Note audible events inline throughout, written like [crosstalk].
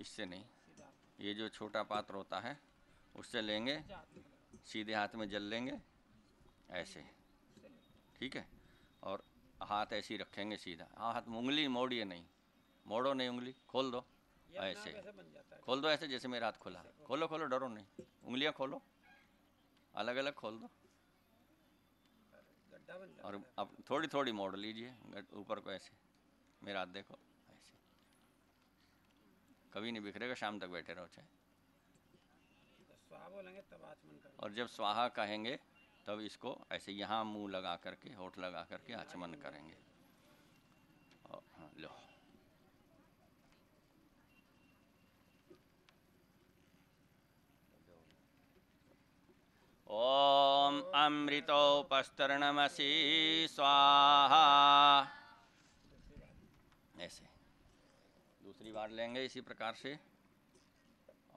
इससे नहीं ये जो छोटा पात्र होता है उससे लेंगे सीधे हाथ में जल लेंगे ऐसे ठीक है और हाथ ऐसे ही रखेंगे सीधा हाँ हाथ उंगली मोड़िए नहीं मोड़ो नहीं उंगली खोल दो ऐसे खोल दो ऐसे जैसे मेरा हाथ खुला खोलो खोलो डरो नहीं उंगलियां खोलो अलग अलग खोल दो और अब थोड़ी थोड़ी मोड़ लीजिए ऊपर को ऐसे मेरा हाथ देखो कभी नहीं बिखरेगा शाम तक बैठे रहो चाहे और जब स्वाहा कहेंगे तब इसको ऐसे यहाँ मुंह लगा करके होठ लगा करके आचमन करेंगे और हाँ, लो ओम अमृतोपस्तरणमसि स्वाहा बार लेंगे इसी प्रकार से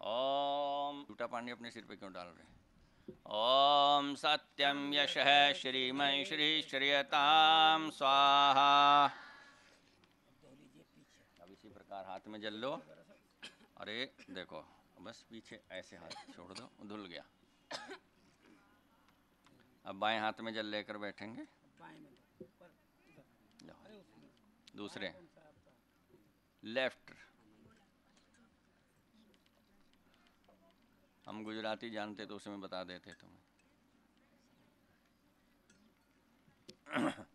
ओम टूटा पानी अपने सिर पे क्यों डाल रहे ओम सत्यम यश श्रीमय श्री श्रीयताम स्वाहा अब इसी प्रकार हाथ में जल लो अरे देखो बस पीछे ऐसे हाथ छोड़ दो धुल गया अब बाएं हाथ में जल लेकर बैठेंगे दूसरे लेफ्ट हम गुजराती जानते तो उसमें बता देते तुम्हें तो [coughs]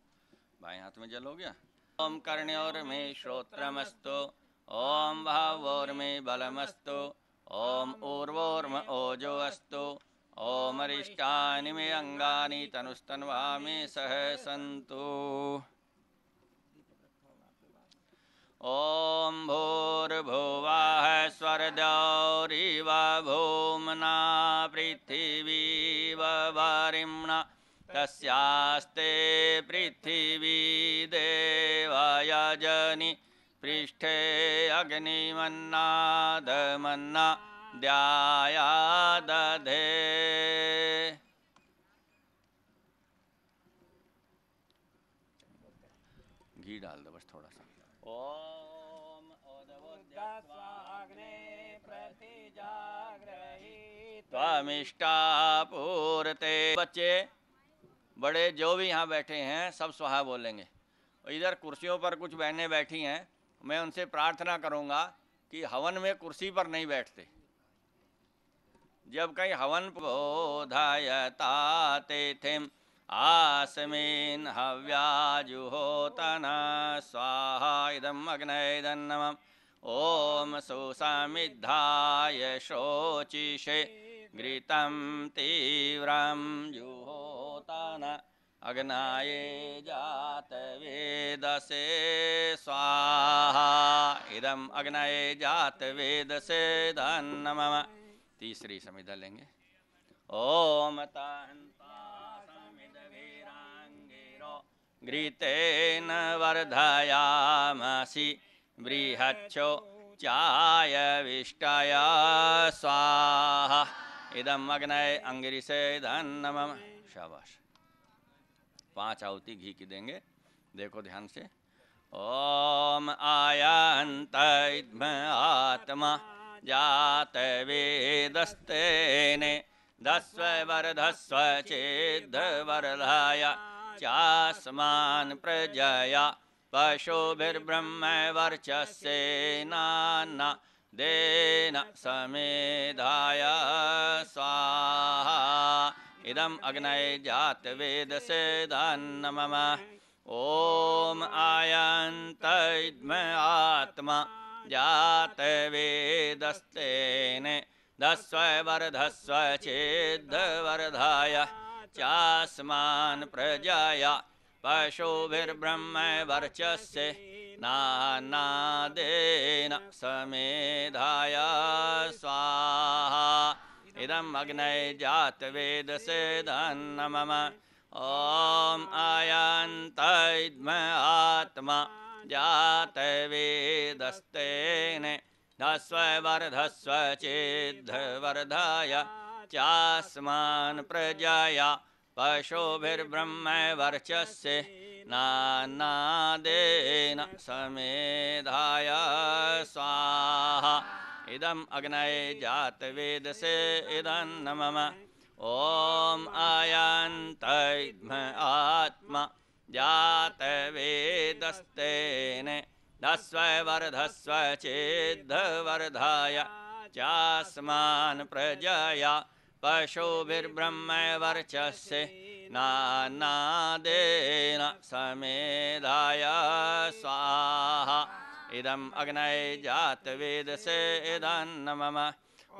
भाई हाथ में जल हो गया ओम कर्ण्योर में मस्तो ओम भावोर में मस्तो ओम ऊर्वोर्म ओजो अस्तो ओम अरिष्टानि में अंगानि तनुस्तन्वा में सह संतु ॐ भूर्भुवः भोर्भुवाःश्वरदौरिव भूम्ना पृथि॒वीवरिम्णा तस्यास्ते पृथिवी देवायजनि पृष्ठे अग्निमन्नादमन्ना दमन्ना द्याया दधे स्वामिष्टा पूरते बच्चे बड़े जो भी यहाँ बैठे हैं सब स्वाहा बोलेंगे इधर कुर्सियों पर कुछ बहनें बैठी हैं मैं उनसे प्रार्थना करूँगा कि हवन में कुर्सी पर नहीं बैठते जब कहीं हवन बोधायताते थे आसमीन तना स्वाहा इदम अग्नदन नम ओम सुसमिधा शोचिषे घृतम तीव्रं जुहोतन अग्नाये जातवेदसे स्वाहा इदम अग्नाये धन मम तीसरी समिधा लेंगे ओम तान्ता समिदवीराङ्गिरो घृतेन वर्धयामसि बृहच्छो विष्टया स्वाहा इदम अग्नय अंगिरी से धन्नम शाबाश पांच आहुति घी की देंगे देखो ध्यान से ओम आयांत आत्मा जात वेदस्ते ने दस्व वरधस्व चेद वरधाया चास्मान प्रजया पशुभिर्ब्रह्म वर्चस्सेना देन समेधाय स्वाहा इदम अग्नय जात वेद से जातवेदसेदान्न मम ओम आयंत आत्मा जात जातवेदस्तेन दस्व वरधस्व चेद्धवरधाय चास्मान् प्रजाया पशुभिर्ब्रह्म वर्चस्य नानादेन समेधाया स्वाहा इदम् अग्नै मम ओम आयांत आत्मा जात वेदस्ते जातवेदस्तेन चेद चेद्धवर्धाय चास्मान् प्रजाया पशुभिर्ब्रह्म वर्चस्य नानादेन समेधा स्वाहा जात वेद से इदन्न मम ओम आयांत आत्मा जातवेदस्तेन दस्व वर्धस्व चेदर्धा चास्मान् प्रजया पशुभिर्ब्रह्म वर्चस्य नानादेन समेधाय स्वाहा इदम् अग्नये जातवेदसे मम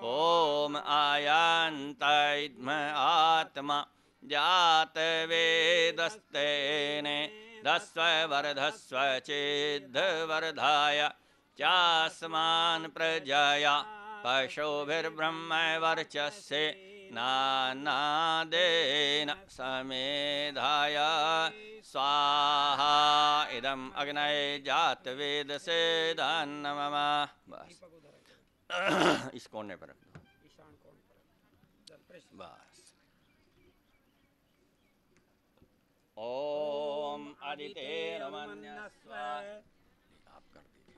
ओम आयान्तैद्म आत्मा जातवेदस्तेने दस्व वरधस्व चेद्धवरधाय चास्मान् प्रजया पशुभिर्ब्रह्म वर्चस्ये नानादेन समेधाया स्वाहा इदम् अग्नये जातवेदसेदान्नमम बस [coughs] इस कोने पर रख दो बस ओम आदिते रमन्यस्व आप कर दीजिए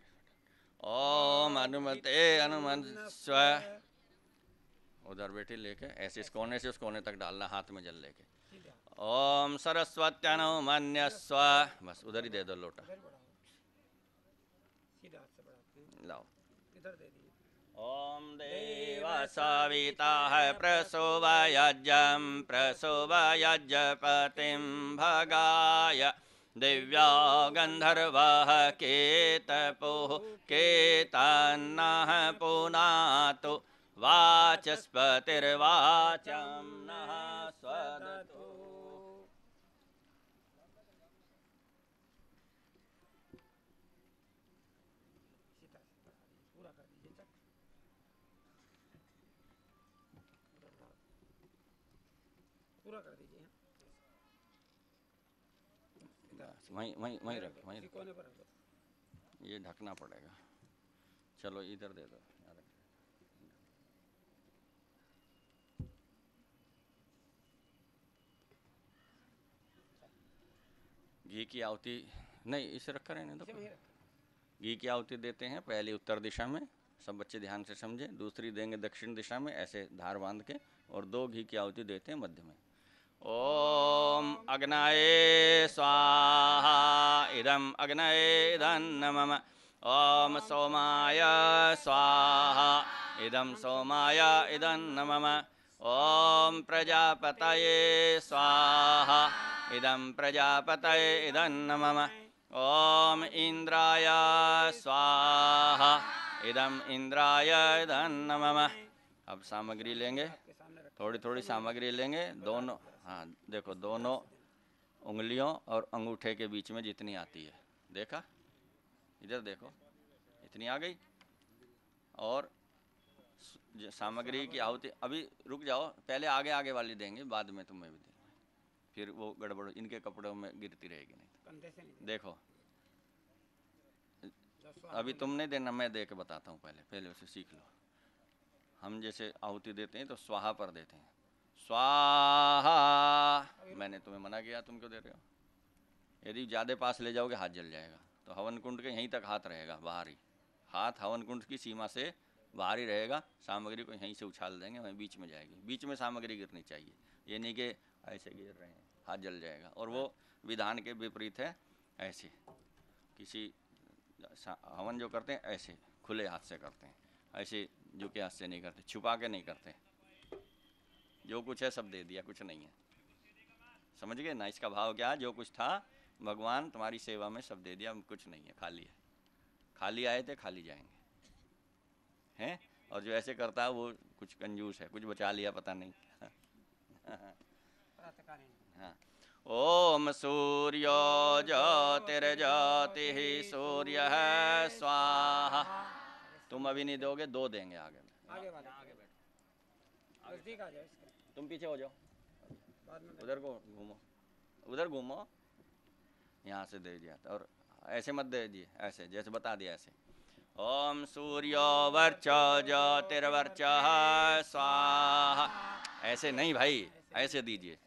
ओम अनुमते अनुमन्यस्व उधर बेटी लेके ऐसे इस अच्छा। कोने से उस कोने तक डालना हाथ में जल लेके ओम सरस्वत्यान मान्य स्व बस उधर ही दे दो लोटा लाओ ओम देव सविता है प्रसुवयजम प्रसुवयज पतिम भगाय दिव्या गंधर्व केतपो केतन्न तो वहीं वहीं वहीं रखो वहीं रखो ये ढकना पड़ेगा चलो इधर दे दो घी की आहुति नहीं इसे रखा रहने दो घी की आहुति देते हैं पहली उत्तर दिशा में सब बच्चे ध्यान से समझें दूसरी देंगे दक्षिण दिशा में ऐसे धार बांध के और दो घी की आहुति देते हैं मध्य में ओम अग्नाये स्वाहा इदम अग्नये धन्नम ओम सोमाय स्वाहा इदम सोमाय इदन्नम ओम प्रजापतये स्वाहा इदं प्रजापतये इदं मम ओम इंद्राय स्वाहा इदं इंद्राय इदं मम अब सामग्री लेंगे थोड़ी थोड़ी सामग्री लेंगे दोनों हाँ देखो दोनों उंगलियों और अंगूठे के बीच में जितनी आती है देखा इधर देखो इतनी आ गई और सामग्री की आहुति अभी रुक जाओ पहले आगे आगे वाली देंगे बाद में तुम्हें भी फिर वो गड़बड़ इनके कपड़ों में गिरती रहेगी नहीं तो देखो अभी तुमने देना मैं दे के बताता हूँ पहले पहले उसे सीख लो हम जैसे आहुति देते हैं तो स्वाहा पर देते हैं स्वाहा मैंने तुम्हें मना किया तुम क्यों दे रहे हो यदि ज़्यादा पास ले जाओगे हाथ जल जाएगा तो हवन कुंड के यहीं तक हाथ रहेगा बाहर ही हाथ हवन कुंड की सीमा से बाहर ही रहेगा सामग्री को यहीं से उछाल देंगे वहीं बीच में जाएगी बीच में सामग्री गिरनी चाहिए ये नहीं कि ऐसे गिर रहे हैं हाथ जल जाएगा और वो हाँ। विधान के विपरीत है ऐसे किसी हवन जो करते हैं ऐसे खुले हाथ से करते हैं ऐसे झुके हाथ से नहीं करते छुपा के नहीं करते जो कुछ है सब दे दिया कुछ नहीं है समझ गए ना इसका भाव क्या जो कुछ था भगवान तुम्हारी सेवा में सब दे दिया कुछ नहीं है खाली है खाली आए थे खाली जाएंगे हैं और जो ऐसे करता है वो कुछ कंजूस है कुछ बचा लिया पता नहीं [laughs] हाँ ओम सूर्यो ज्योतिर्ज्योति ही सूर्य है स्वाहा तुम अभी नहीं दोगे दो देंगे आगे में आगे आगे बैठो तुम पीछे हो जाओ उधर को घूमो उधर घूमो यहाँ से दे दिया और ऐसे मत दे दिए ऐसे जैसे बता दिया ऐसे ओम सूर्य वर्च ज्योतिर्वर्च स्वाहा ऐसे नहीं भाई ऐसे दीजिए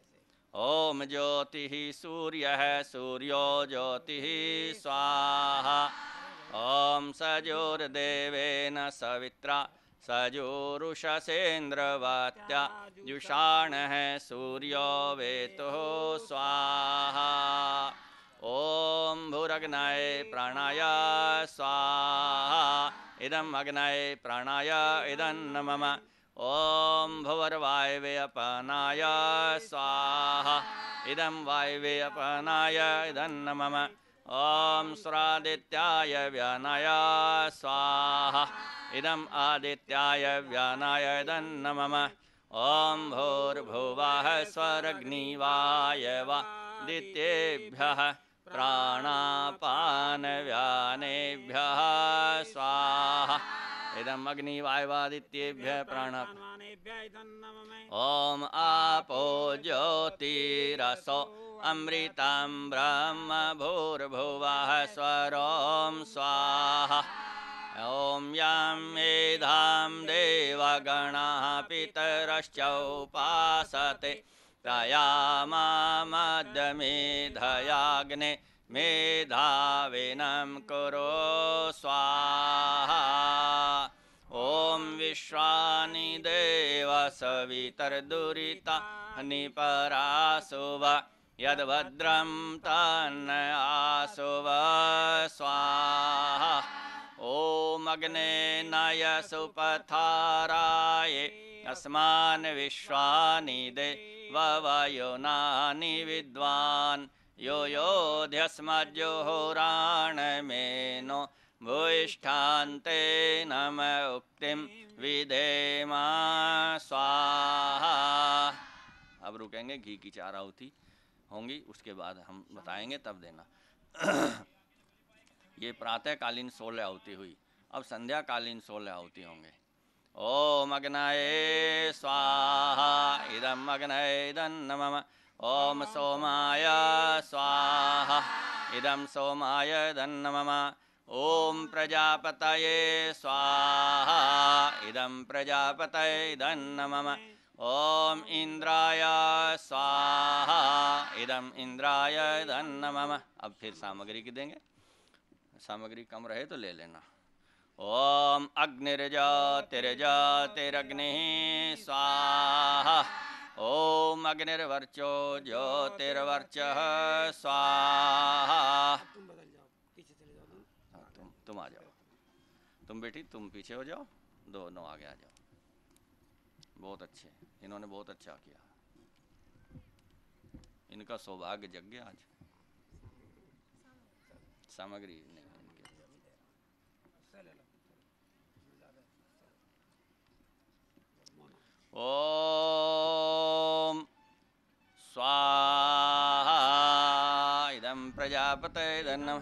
ॐ ज्योतिः सूर्यः सूर्यो ज्योति स्वाहा ॐ सजोर्देवेन सवित्रा सजोरुषसेन्द्रवात्या जुषाणः सूर्यो वेतुः स्वाहा ॐ भूरग्नाय प्राणाय स्वाहा इदम् अग्नाय प्राणाय इदं नमः ॐ वाव्यपानाय स्वाहा इदं वायव्यपानाय इदं न मम ॐ स्वादित्याय व्यानाय स्वाहा इदम् आदित्याय व्यानाय इदं न मम ॐ भोर्भुवः वा दित्येभ्यः प्राणापानव्यानेभ्यः स्वाहा इदम् अग्निवाय्वादित्येभ्यः प्राणप्राणेभ्यः ॐ आपो ज्योतिरसो अमृतां ब्रह्म भूर्भुवः स्वरों स्वाहा ॐ यं मेधां देवगणाः पितरश्च उपासते मेधाविनं कुरु स्वाहा ॐ विश्वानि देवसवितर्दुरितानि परासुव यद्भद्रं तन्न आसुव स्वाहा ॐ अग्ने नय सुपथाराय अस्मान् विश्वानि देववयुनानि विद्वान् यो योऽध्यस्मज्जो मेनो भूयिष्ठान्ते नम उक्तिं विधेमा स्वाहा अब रुकेंगे घी की चार आहुति होंगी उसके बाद हम बताएंगे तब देना [clears throat] ये प्रातःकालीन सोलह आहुति हुई अब संध्याकालीन सोलह आहुति होंगे ओ अग्नये स्वाहा इदम अग्नये दन्नमम ओम सोमाय स्वाहा इदम सोमाय दन्नमम ॐ प्रजापतये स्वाहा इदं प्रजापतये मम ओम इंद्राय स्वाहा इदम इन्द्राय धन्नमम अब फिर सामग्री की देंगे सामग्री कम रहे तो ले लेना ओम अग्निर्जा तिर्जा तिरग्निः स्वाहा ओम अग्निर्वर्चो ज्योतिर्वर्च स्वाहा हाँ, तुम तुम आ जाओ तुम बेटी तुम पीछे हो जाओ दोनों आगे आ जाओ बहुत अच्छे इन्होंने बहुत अच्छा किया इनका सौभाग्य जग गया आज सामग्री नहीं इनके ओ स्वाहा इदं प्रजापतैर्नम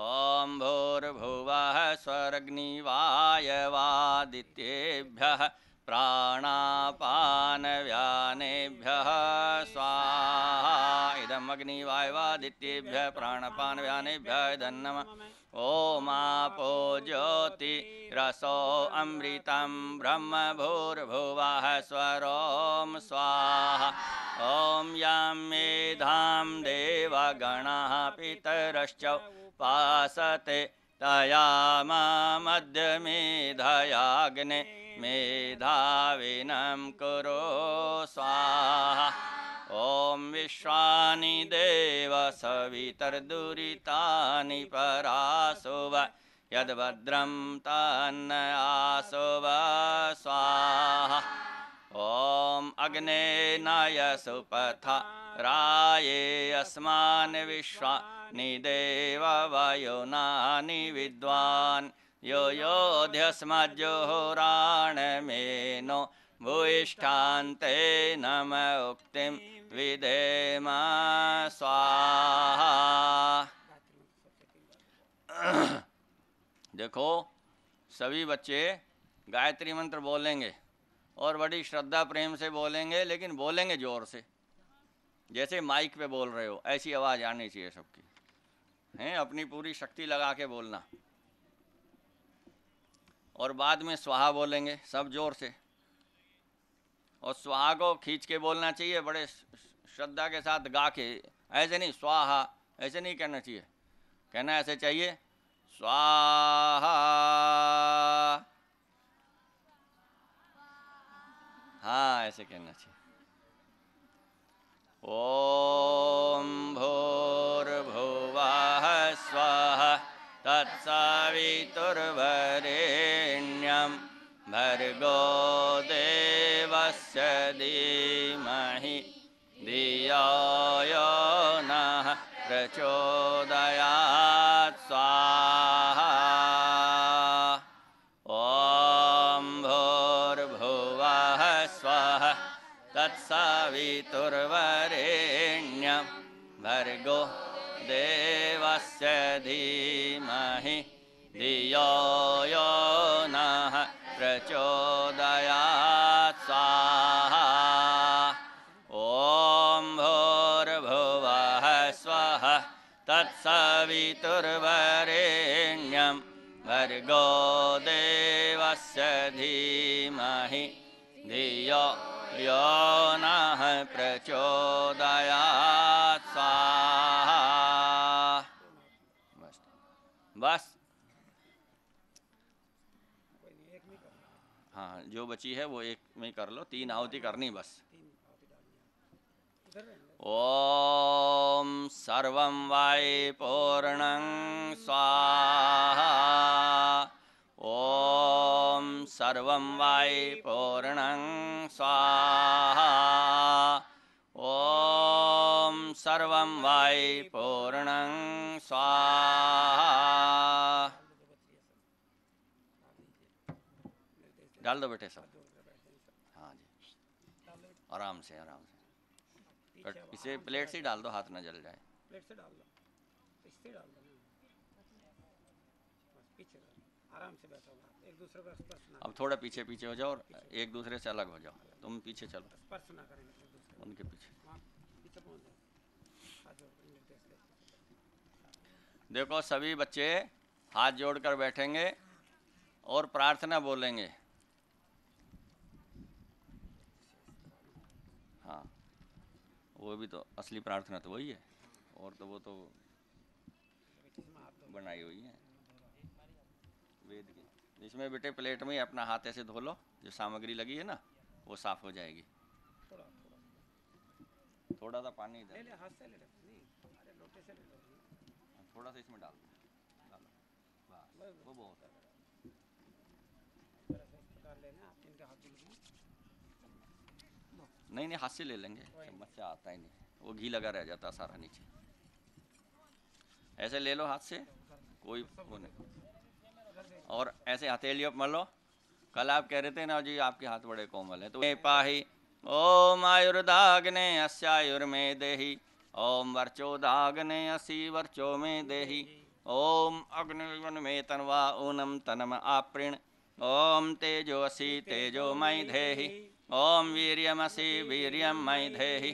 ॐ भूर्भुवः स्वर्ग्निवायवादित्येभ्यः व्यानेभ्य स्वाहा इदमग्निवायवादित्येभ्यः प्राणपानव्यानेभ्यः इदं नमः ॐ आपो ज्योतिरसो ब्रह्म भूर्भुव स्वरोम स्वाहा ॐ यां मेधां पितरश्च उपासते तया मामद्य मेधयाग्ने मेधाविनं कुरो स्वाहा ॐ विश्वानि देवसवितर्दुरितानि परासुव यद्भद्रं तन्न आसो स्वाहा ओम अग्ने नाय सुपथ राये अस्मा विश्वा निदेव वायुनानि विद्वान् यो नो भूयिष्ठान्ते नम उक्तिं विधेम स्वाहा [coughs] देखो सभी बच्चे गायत्री मंत्र बोलेंगे और बड़ी श्रद्धा प्रेम से बोलेंगे लेकिन बोलेंगे ज़ोर से जैसे माइक पे बोल रहे हो ऐसी आवाज़ आनी चाहिए सबकी हैं अपनी पूरी शक्ति लगा के बोलना और बाद में स्वाहा बोलेंगे सब जोर से और स्वाहा को खींच के बोलना चाहिए बड़े श्रद्धा के साथ गा के ऐसे नहीं स्वाहा ऐसे नहीं कहना चाहिए कहना ऐसे चाहिए स्वाहा हाँ ऐसे कहना चाहिए ॐ भूर्भुवः स्वः तत्सवितुर्वरेण्यं भर्गो देवस्य धीमहि धियो नः प्रचोदयात् स्वाहा वितुर्वरेण्यं भर्गो देवस्य धीमहि धियो यो नः प्रचोदयात् स्वाहा ॐ भोर्भुवः स्वः तत्सवितुर्वरेण्यं देवस्य धीमहि धियो यो नः प्रचोदयात् स्वाहा बस हाँ जो बची है वो एक में कर लो तीन आहुति करनी बस ॐ सर्व वायि पूर्णं स्वाहा सर्वं वाय पूर्ण स्वाहा ॐ सर्वं वै पूर्ण स्वाहा डाल दो बेटे सब हाँ जी आराम से आराम से इसे प्लेट से डाल दो हाथ ना जल जाए प्लेट से डाल दो इससे डाल दो आराम से बैठो अब थोड़ा पीछे पीछे हो जाओ और एक दूसरे से अलग हो जाओ तुम पीछे चलो स्पर्श ना करें उनके पीछे हाँ, देखो सभी बच्चे हाथ जोड़कर बैठेंगे और प्रार्थना बोलेंगे हाँ वो भी तो असली प्रार्थना तो वही है और तो वो तो बनाई हुई है इसमें बेटे प्लेट में ही अपना हाथ ऐसे धो लो जो सामग्री लगी है ना वो साफ हो जाएगी थोड़ा थोड़ा सा पानी इधर ले ले हाथ से ले नहीं अरे लोटे से ले लो हाँ, थोड़ा सा इसमें डाल दो बस वो बहुत है नहीं नहीं हाथ से ले लेंगे चम्मच से आता ही नहीं वो घी लगा रह जाता सारा नीचे ऐसे ले लो हाथ से कोई वो नहीं और ऐसे हथेली पर मर लो कल आप कह रहे थे ना जी आपके हाथ बड़े कोमल है तो पाही ओम आयुर्दाग्ने अस्यायुर्मे देही ओम वर्चो दाग्ने असी वर्चो में देही ओम अग्निवन में तनवा ऊनम तनम आप्रिण ओम तेजो असी तेजो मई देहि ओम असी वीर्यम मई देहि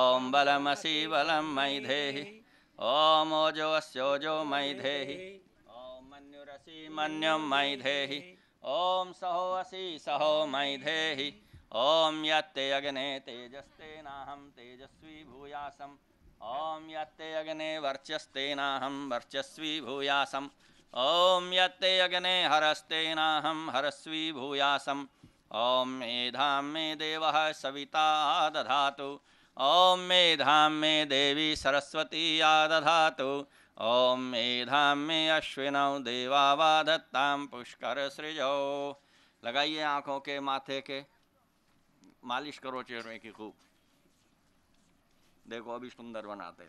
ओम बलम असी बलम मई देहि ओम ओजो अस्योजो मई देहि मन्यं मई धेहि ॐ सहो असी सहो मई धेहि ॐ यत्ते अग्ने नाहम तेजस्वी भूयासम ओं यत्ते अग्ने नाहम वर्चस्वी भूयासम ओं यत्ते अग्ने नाहम हरस्वी भूयासम ॐ मेधा मे देव सविता दधातु ओं मेधा मे देवी सरस्वती आदधा ॐ मेधां मे अश्विनौ देवा वा पुष्कर सृजो लगाइए आंखों के माथे के मालिश करो चेहरे की खूब देखो अभी सुंदर बनाते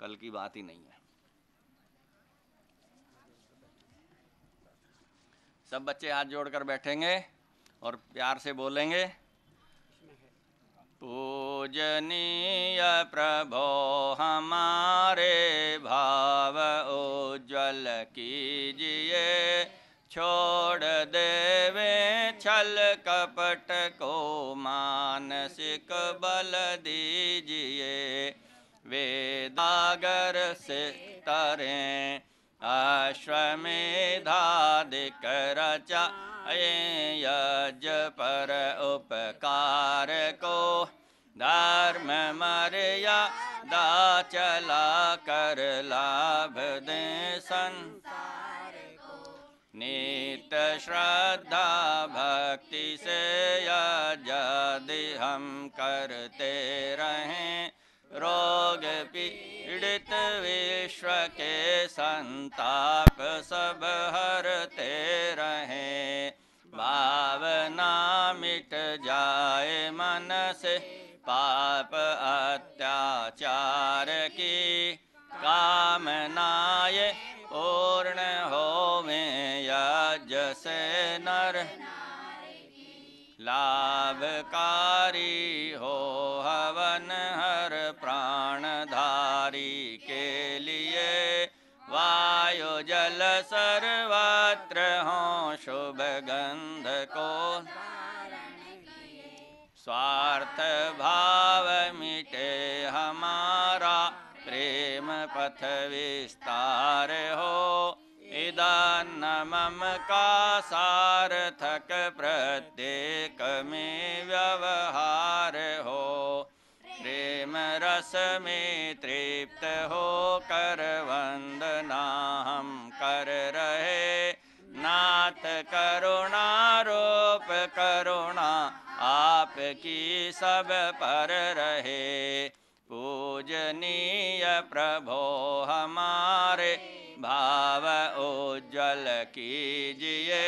कल की बात ही नहीं है सब बच्चे हाथ जोड़कर बैठेंगे और प्यार से बोलेंगे पूजनीय प्रभो हमारा छोड़ देवे छल कपट को मानसिक बल दीजिए वेदागर से तरें अश्वमेधादिक रचा यज पर उपकार को धर्म मर्यादा चला कर लाभ दे सन नित श्रद्धा भक्ति से यदि हम करते रहें रोग पीड़ित विश्व के संताप सब हरते रहें भावना मिट जाए मन से पाप अत्याचार की कामनाए पूर्ण हो लाभकारी हो हवन हर प्राणधारी के लिए वायु जल सर्वत्र हो शुभ गंध को स्वार्थ भाव मिटे हमारा प्रेम पथ विस्तार हो इदान मम का सार वाक् प्रत्येक में व्यवहार हो प्रेम रस में तृप्त हो कर वंदना हम कर रहे नाथ करुणा रूप करुणा आपकी सब पर रहे पूजनीय प्रभो हमारे भाव उज्जवल कीजिए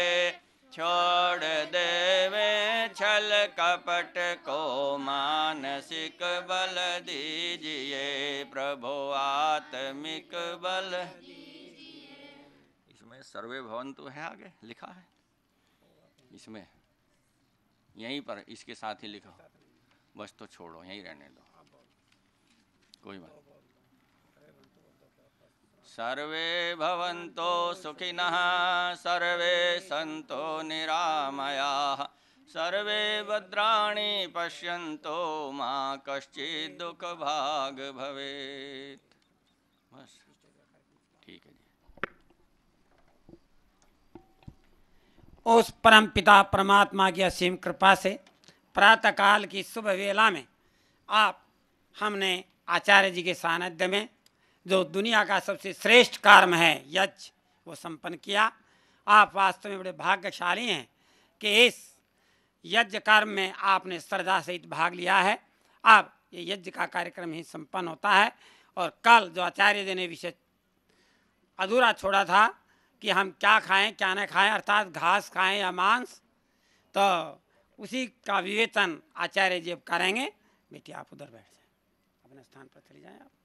छोड़ देवे छल कपट को मानसिक बल दीजिए प्रभो आत्मिक बल इसमें सर्वे भवन तो है आगे लिखा है इसमें यहीं पर इसके साथ ही लिखो बस तो छोड़ो यहीं रहने दो कोई बात सर्वे भवन्तो सुखिनः सर्वे सन्तो निरामयाः सर्वे भद्राणि पश्यन्तो मा कश्चित् दुःखभाग् भवेत् ठीक है उस परम पिता परमात्मा की असीम कृपा से प्रातः काल की शुभ वेला में आप हमने आचार्य जी के सानिध्य में जो दुनिया का सबसे श्रेष्ठ कर्म है यज्ञ वो संपन्न किया आप वास्तव में बड़े भाग्यशाली हैं कि इस यज्ञ कर्म में आपने श्रद्धा सहित भाग लिया है अब ये यज्ञ का कार्यक्रम ही संपन्न होता है और कल जो आचार्य जी ने विषय अधूरा छोड़ा था कि हम क्या खाएं क्या न खाएं अर्थात घास खाएं या मांस तो उसी का विवेचन आचार्य जी करेंगे बेटी आप उधर बैठ जाए अपने स्थान पर चले जाएँ आप